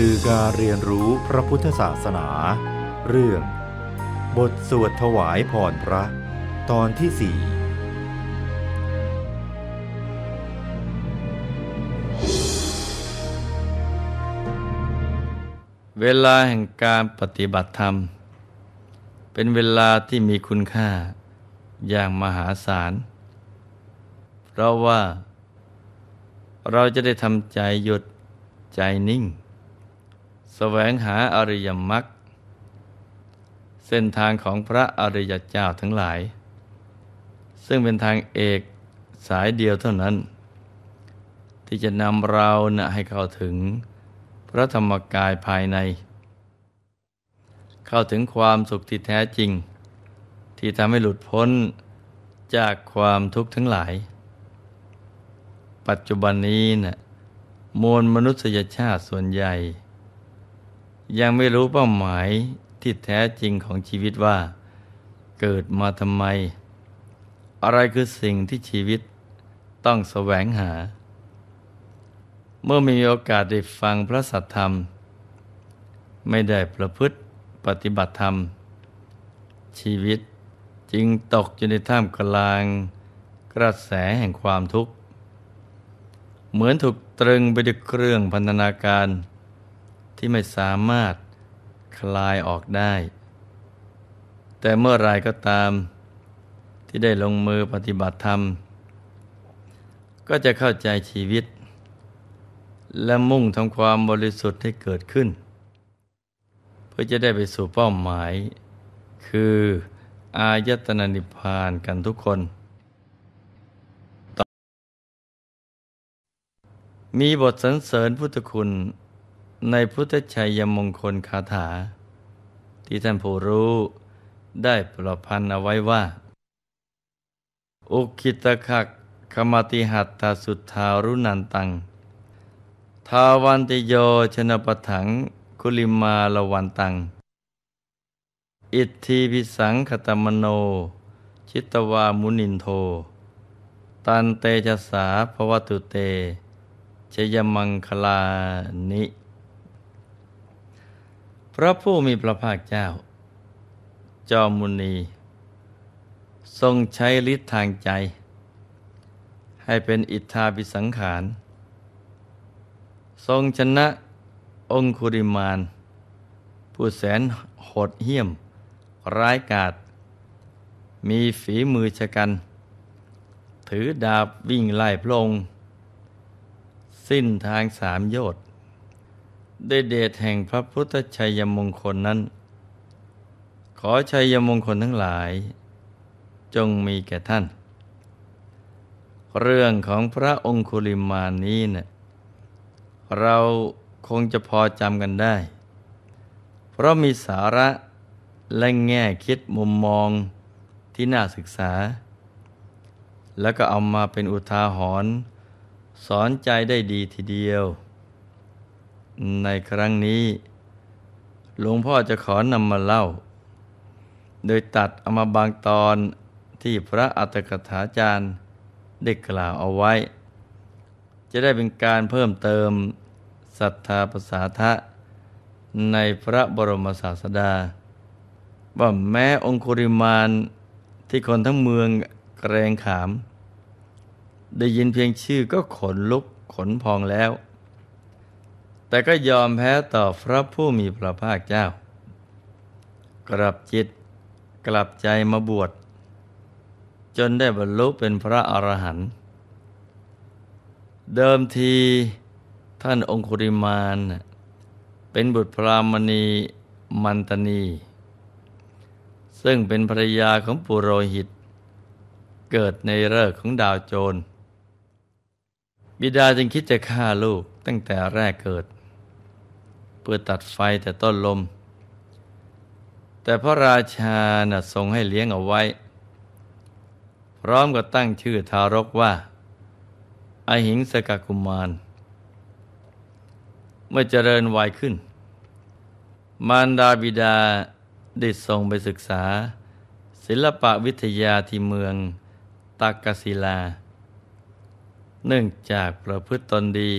สื่อการเรียนรู้พระพุทธศาสนา เรื่อง บทสวดถวายพรพระ ตอนที่สี่เวลาแห่งการปฏิบัติธรรม เป็นเวลาที่มีคุณค่า อย่างมหาศาล เพราะว่า เราจะได้ทำใจหยุดใจนิ่งแสวงหาอริยมรรคเส้นทางของพระอริยเจ้าทั้งหลาย ซึ่งเป็นทางเอกสายเดียวเท่านั้น ที่จะนำเรานะให้เข้าถึงพระธรรมกายภายใน เข้าถึงความสุขที่แท้จริง ที่ทำให้หลุดพ้นจากความทุกข์ทั้งหลาย ปัจจุบันนี้นะ่ะมวลมนุษยชาติส่วนใหญ่ยังไม่รู้เป้าหมายที่แท้จริงของชีวิตว่า เกิดมาทำไม อะไรคือสิ่งที่ชีวิตต้องแสวงหา เมื่อมีโอกาสได้ฟังพระสัทธรรม ไม่ได้ประพฤติปฏิบัติธรรม ชีวิตจึงตกอยู่ในท่ามกลาง กระแสแห่งความทุกข์ เหมือนถูกตรึงไปด้วยเครื่องพันธนาการที่ไม่สามารถคลายออกได้ แต่เมื่อไรก็ตามที่ได้ลงมือปฏิบัติธรรม ก็จะเข้าใจชีวิต และมุ่งทำความบริสุทธิ์ให้เกิดขึ้น เพื่อจะได้ไปสู่เป้าหมาย คือ อายตนะนิพพานกันทุกคน มีบทสรรเสริญพุทธคุณในพุทธชัยมงคลคาถา ที่ท่านผู้รู้ได้ประพันธ์เอาไว้ว่า อุคิตคักขมติหัตตาสุทธารุนันตัง ทาวันติโยชนปถัง คุลิมาลวันตัง อิทธิพิสังขตมโน ชิตวามุนินโท ตันเตจสาภวตุเต ชยมังคลานิพระผู้มีพระภาคเจ้า จอมมุนี ทรงใช้ฤทธิ์ทางใจ ให้เป็นอิทธาปิสังขาร ทรงชนะองคุริมานผู้แสนโหดเหี้ยม ร้ายกาจมีฝีมือชะกัน ถือดาบวิ่งไล่พลง สิ้นทางสามโยตด้วยเดชแห่งพระพุทธชัยมงคลนั้น ขอชัยมงคลทั้งหลาย จงมีแก่ท่าน เรื่องของพระองคุลิมานี้เนะี่ยเราคงจะพอจำกันได้ เพราะมีสาระและแง่คิดมุมมองที่น่าศึกษา แล้วก็เอามาเป็นอุทาหรณ์สอนใจได้ดีทีเดียวในครั้งนี้ หลวงพ่อจะขอนำมาเล่า โดยตัดเอามาบางตอนที่พระอัตถกถาจารย์ ได้กล่าวเอาไว้ จะได้เป็นการเพิ่มเติมศรัทธาภาษาทะในพระบรมศาสดา ว่าแม้องคุริมานที่คนทั้งเมืองแกรงขาม ได้ยินเพียงชื่อก็ขนลุกขนพองแล้วแต่ก็ยอมแพ้ต่อพระผู้มีพระภาคเจ้า กลับจิตกลับใจมาบวชจนได้บรรลุเป็นพระอรหันต์ เดิมทีท่านองคุริมานเป็นบุตรพรามณีมันตนี ซึ่งเป็นภรยาของปุโรหิต เกิดในเลิกของดาวโจร บิดาจึงคิดจะฆ่าลูกตั้งแต่แรกเกิดพื่อตัดไฟแต่ต้นลม แต่พระราชานะทรงให้เลี้ยงเอาไว้ พร้อมกับตั้งชื่อทารกว่าอาหิงสกกุมาร เมื่อเจริญวัยขึ้น มารดาบิดาได้ส่งไปศึกษา ศิลปะวิทยาที่เมืองตากศิลา เนื่องจากประพฤติตนดี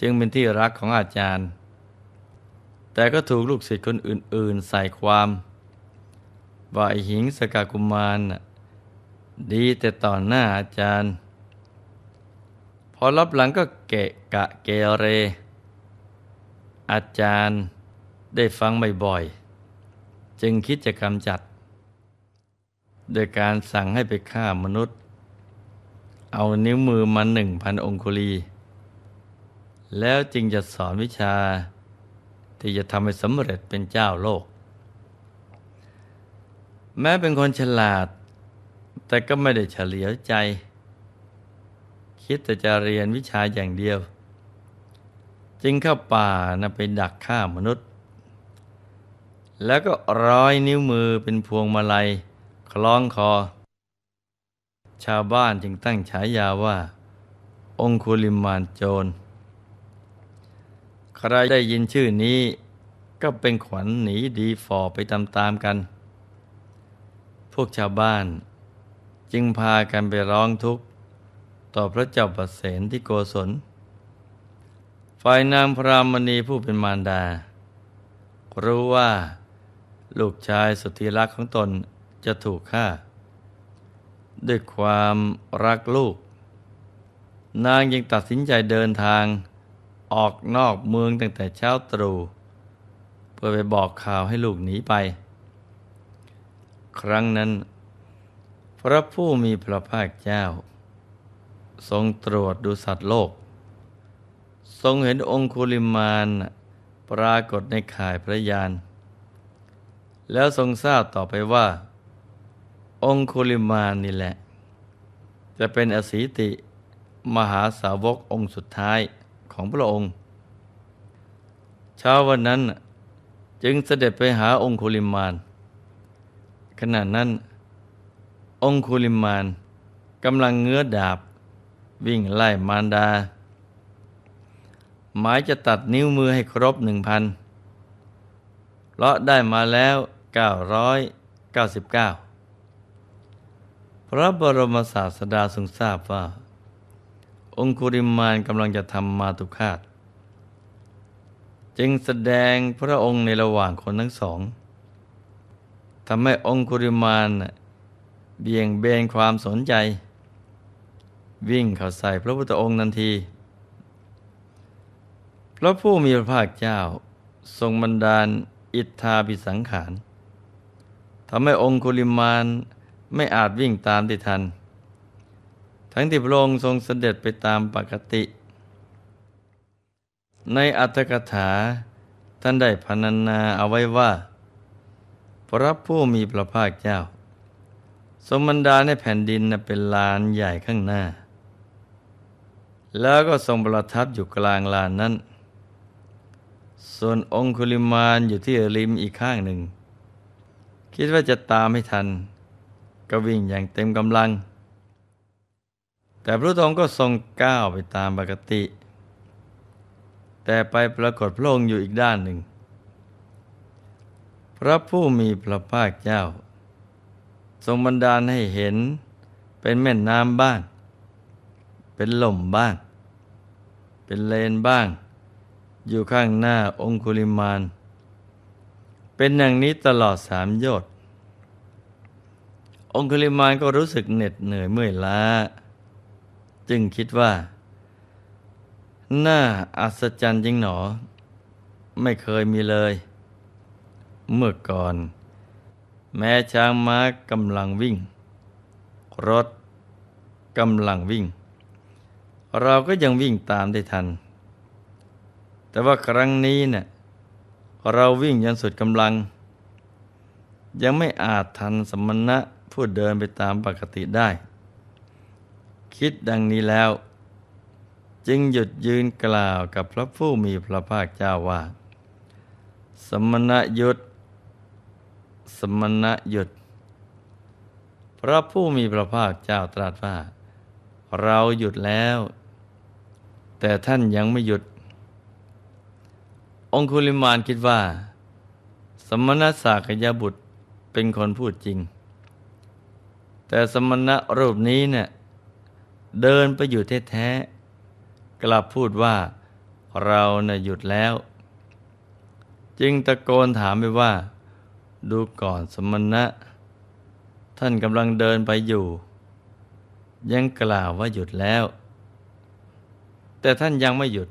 จึงเป็นที่รักของอาจารย์แต่ก็ถูกลูกศิษย์คนอื่น ๆ ใส่ความว่าหิงสกากุมาร ดีแต่ต่อหน้าอาจารย์ พอรับหลังก็เกะกะเกเร อาจารย์ได้ฟังบ่อยๆจึงคิดจะกำจัด โดยการสั่งให้ไปฆ่ามนุษย์ เอานิ้วมือมาหนึ่งพันองคุลี แล้วจึงจะสอนวิชาที่จะทำให้สำเร็จเป็นเจ้าโลก แม้เป็นคนฉลาด แต่ก็ไม่ได้เฉลียวใจ คิดแต่จะเรียนวิชาอย่างเดียว จึงเข้าป่านะไปดักฆ่ามนุษย์ แล้วก็ร้อยนิ้วมือเป็นพวงมาลัยคล้องคอ ชาวบ้านจึงตั้งฉายาว่า องคุลิมานโจรครได้ยินชื่อนี้ก็เป็นขวัญหนีดีฟอไปตามๆกัน พวกชาวบ้านจึงพากันไปร้องทุกข์ต่อพระเจ้าประเสนที่โกศลฝ่ายนางพรามณีผู้เป็นมารดา รู้ว่าลูกชายสุธีรักของตนจะถูกฆ่า ด้วยความรักลูก นางยังตัดสินใจเดินทางออกนอกเมืองตั้งแต่เช้าตรู่เพื่อไปบอกข่าวให้ลูกหนีไป ครั้งนั้น พระผู้มีพระภาคเจ้า ทรงตรวจดูสัตว์โลก ทรงเห็นองคุลิมาน ปรากฏในข่ายพระยานแล้วทรงทราบต่อไปว่า องคุลิมานนี่แหละ จะเป็นอสีติมหาสาวกองค์สุดท้ายของพระองค์ เช้าวันนั้นจึงเสด็จไปหาองคุลิมานขณะนั้น องคุลิมานกำลังเงื้อดาบ วิ่งไล่มารดา หมายจะตัดนิ้วมือให้ครบหนึ่งพันเลาะได้มาแล้ว 999 พระบรมศาสดาทรงทราบว่าองคุริมานกำลังจะทำมาตุคาตจึงแสดงพระองค์ในระหว่างคนทั้งสองทำให้องคุริมานเบี่ยงเบนความสนใจ วิ่งเข้าใส่พระพุทธองค์ทันทีพระผู้มีพระภาคเจ้าทรงบันดาลอิทธาปิสังขารทำให้องคุริมานไม่อาจวิ่งตามได้ทันทั้งที่พระองค์ทรงเสด็จไปตามปกติ ในอัตถกถาท่านได้พรรณนาเอาไว้ว่า พระผู้มีพระภาคเจ้า สมบันดาในแผ่นดินเป็นลานใหญ่ข้างหน้า แล้วก็ทรงประทับอยู่กลางลานนั้น ส่วนองคุลิมานอยู่ที่ริมอีกข้างหนึ่ง คิดว่าจะตามให้ทันก็วิ่งอย่างเต็มกำลังแต่พระองค์ก็ทรงก้าวไปตามปกติ แต่ไปปรากฏพระองค์อยู่อีกด้านหนึ่ง พระผู้มีพระภาคเจ้า ทรงบันดาลให้เห็นเป็นแม่น้ำบ้าง เป็นลมบ้าง เป็นเลนบ้าง อยู่ข้างหน้าองคุลิมาน เป็นอย่างนี้ตลอดสามยอดองคุลิมานก็รู้สึกเหน็ดเหนื่อยเมื่อยล้าจึงคิดว่า น่าอัศจรรย์จริงหนอ ไม่เคยมีเลย เมื่อก่อน แม้ช้างม้ากำลังวิ่ง รถกำลังวิ่ง เราก็ยังวิ่งตามได้ทัน แต่ว่าครั้งนี้เนะ่ยเราวิ่งยันสุดกำลัง ยังไม่อาจทันสมณะผู้เดินไปตามปกติได้คิดดังนี้แล้ว จึงหยุดยืนกล่าวกับพระผู้มีพระภาคเจ้าว่า สมณยุทธสมณยุทธพระผู้มีพระภาคเจ้าตรัสว่า เราหยุดแล้ว แต่ท่านยังไม่หยุด องคุลิมานคิดว่า สมณสากยบุตรเป็นคนพูดจริง แต่สมณะรูปนี้เนี่ยเดินไปอยู่แท้ๆ กลับพูดว่าเรานะ่ะหยุดแล้ว จึงตะโกนถามไปว่า ดูก่อนสมณะ ท่านกำลังเดินไปอยู่ ยังกล่าวว่าหยุดแล้ว แต่ท่านยังไม่หยุด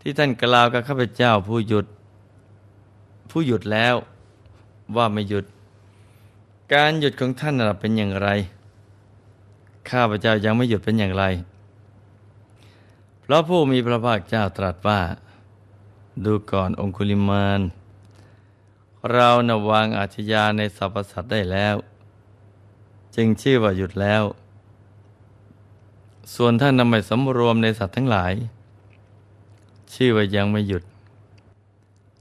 ที่ท่านกล่าวกับข้าพเจ้าผู้หยุด ผู้หยุดแล้วว่าไม่หยุด การหยุดของท่านเป็นอย่างไรข้าพเจ้ายังไม่หยุดเป็นอย่างไร เพราะผู้มีพระภาคเจ้าตรัสว่า ดูก่อนองคุลิมานเรานวางอาชญาในสรรพสัตว์ได้แล้ว จึงชื่อว่าหยุดแล้ว ส่วนท่านนำไปสำรวมในสัตว์ทั้งหลาย ชื่อว่ายังไม่หยุด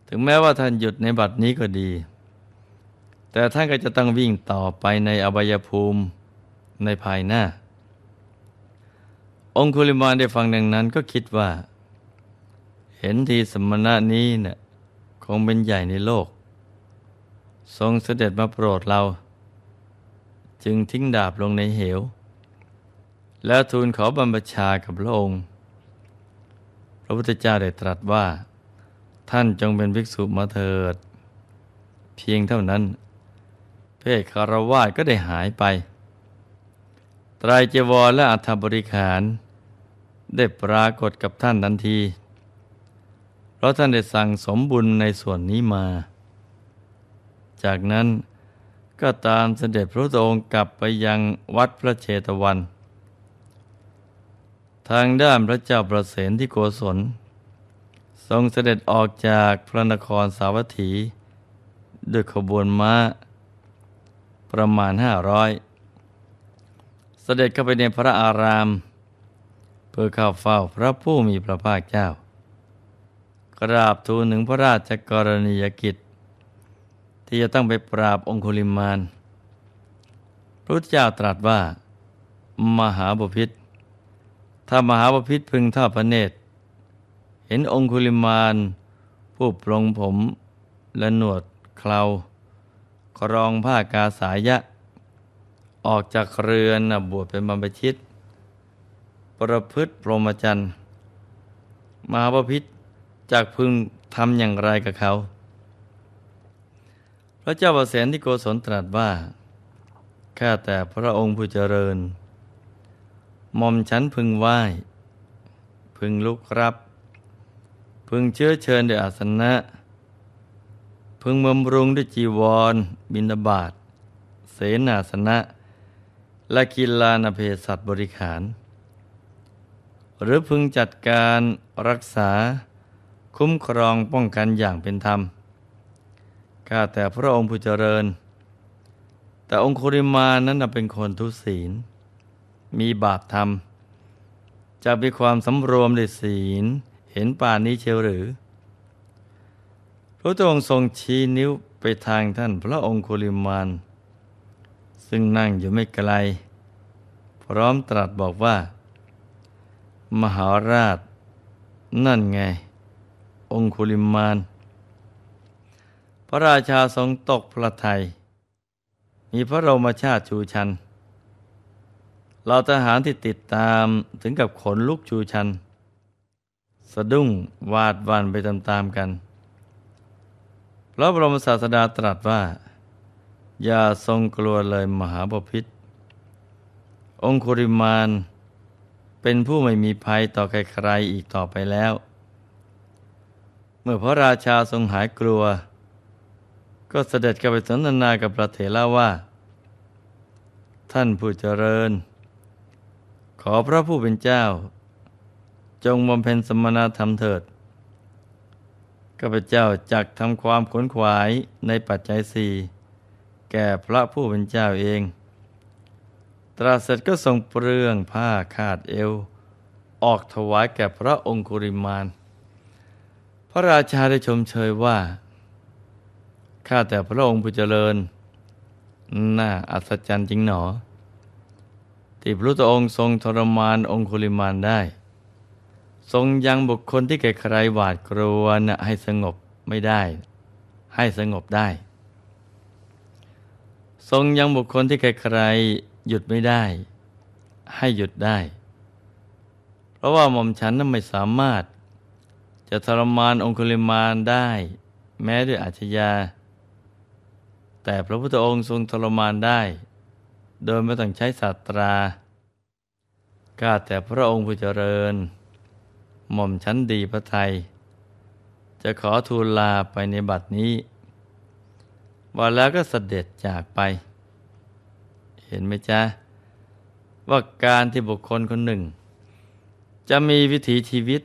ถึงแม้ว่าท่านหยุดในบัดนี้ก็ดี แต่ท่านก็จะต้องวิ่งต่อไปในอบายภูมิในภายหน้า องคุลิมานได้ฟังดังนั้นก็คิดว่า เห็นทีสมณะนี้เนะ่ยคงเป็นใหญ่ในโลก ทรงเสด็จมาโปรดเรา จึงทิ้งดาบลงในเหว แล้วทูลขอบรรพชากับพระองค์พระพุทธเจ้าได้ตรัสว่า ท่านจงเป็นภิกษุมาเถิด เพียงเท่านั้น เพศคารวาสก็ได้หายไปไตรเจวรและอัฐบริขารได้ปรากฏกับท่านทันที เพราะท่านได้สั่งสมบุญในส่วนนี้มา จากนั้นก็ตามเสด็จพระองค์กลับไปยังวัดพระเชตวัน ทางด้านพระเจ้าประเสนที่โกศล ทรงเสด็จออกจากพระนครสาวัตถีด้วยขบวนม้าประมาณห้าร้อยเสด็จเข้าไปในพระอาราม เพื่อเข้าเฝ้าพระผู้มีพระภาคเจ้า กราบทูลถึงพระราชกรณียกิจ ที่จะต้องไปปราบองคุลิมานพระเจ้าตรัสว่า มหาบพิษถ้ามหาบพิษพึงท่าพระเนตร เห็นองคุลิมาน ผู้ปลงผมและหนวดเคลาครองผ้ากาสายะออกจากเรือนบวชเป็นบรรพชิต ประพฤติพรหมจรรย์มหาพิษจากพึงทำอย่างไรกับเขา พระเจ้าประเสนที่โกศลตรัสว่าข้าแต่พระองค์ผู้เจริญมอมฉันพึงไหว้ พึงลุกรับ พึงเชื้อเชิญด้วยอาสนะ พึงมำรุงด้วยจีวร บินบาต เสนาสนะและกิลานเภสัชบริขาร หรือพึงจัดการรักษาคุ้มครองป้องกันอย่างเป็นธรรม ข้าแต่พระองค์ผู้เจริญ แต่องคุริมานั้นเป็นคนทุศีล มีบาปธรรม จะมีความสำรวมในศีลเห็นป่านนี้เชียวหรือ พระองค์ทรงชี้นิ้วไปทางท่านพระองคุริมานซึ่งนั่งอยู่ไม่ไกลพร้อมตรัสบอกว่า มหาราช นั่นไง องคุลิมานพระราชาทรงตกพระทยัยมีพระรมชาติชูชัน เราทหารที่ติดตามถึงกับขนลุกชูชัน สะดุ้งวาดวันไปตามๆกันพระบรมศาสดาตรัสว่าอย่าทรงกลัวเลยมหาบพิษ องคุริมานเป็นผู้ไม่มีภัยต่อใคร ๆ อีกต่อไปแล้ว เมื่อพระราชาทรงหายกลัว ก็เสด็จกลับไปสนทนากับพระเถระว่า ท่านผู้เจริญ ขอพระผู้เป็นเจ้า จงบำเพ็ญสมณธรรมเถิดข้าพเจ้าจักทำความขนขวายในปัจจัยสี่แก่พระผู้เป็นเจ้าเอง ตราสเสร็จก็ทรงเปลืองผ้าคาดเอว ออกถวายแก่พระองคุริมาน พระราชาได้ชมเชย ว่า ข้าแต่พระองค์ผู้เจริญน่า อัศจรรย์จริงหนอที่พระตองค์ทรงทรมานองคุริมานได้ ทรงยังบุคคลที่แก่ใครหวาดกลัวนะให้สงบไม่ได้ ให้สงบได้ทรงยังบุคคลที่ใคร ๆ หยุดไม่ได้ ให้หยุดได้ เพราะว่าหม่อมฉันนั้นไม่สามารถ จะทรมานองคุลิมานได้ แม้ด้วยอาชญาแต่พระพุทธองค์ทรงทรมานได้ โดยไม่ต้องใช้ศาสตราก้าแต่พระองค์ผู้เจริญ หม่อมฉันดีพระไทย จะขอทูลลาไปในบัดนี้ว่าแล้วก็เสด็จจากไป เห็นไหมจ๊ะว่าการที่บุคคลคนหนึ่ง จะมีวิถีชีวิต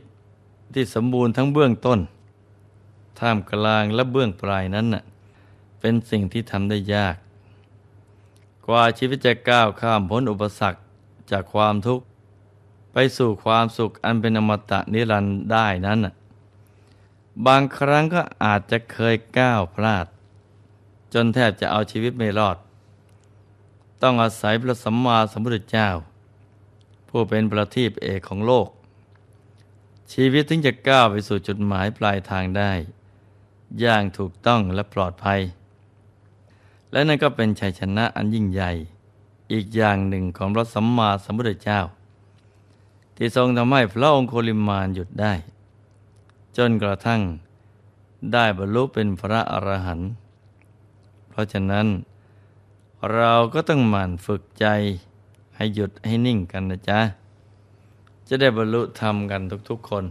ที่สมบูรณ์ทั้งเบื้องต้น ท่ามกลางและเบื้องปลายนั้นน่ะเป็นสิ่งที่ทำได้ยาก กว่าชีวิตจะก้าวข้ามพ้นอุปสรรคจากความทุกข์ ไปสู่ความสุขอันเป็นอมตะนิรันดร์ได้นั้นน่ะบางครั้งก็อาจจะเคยก้าวพลาดจนแทบจะเอาชีวิตไม่รอด ต้องอาศัยพระสัมมาสัมพุทธเจ้า ผู้เป็นประทีปเอกของโลก ชีวิตถึงจะก้าวไปสู่จุดหมายปลายทางได้ อย่างถูกต้องและปลอดภัย และนั่นก็เป็นชัยชนะอันยิ่งใหญ่ อีกอย่างหนึ่งของพระสัมมาสัมพุทธเจ้า ที่ทรงทำให้พระองค์โคลิมานหยุดได้ จนกระทั่งได้บรรลุเป็นพระอรหันต์เพราะฉะนั้น เราก็ต้องหมั่นฝึกใจให้หยุดให้นิ่งกันนะจ๊ะ จะได้บรรลุธรรมกันทุกๆคน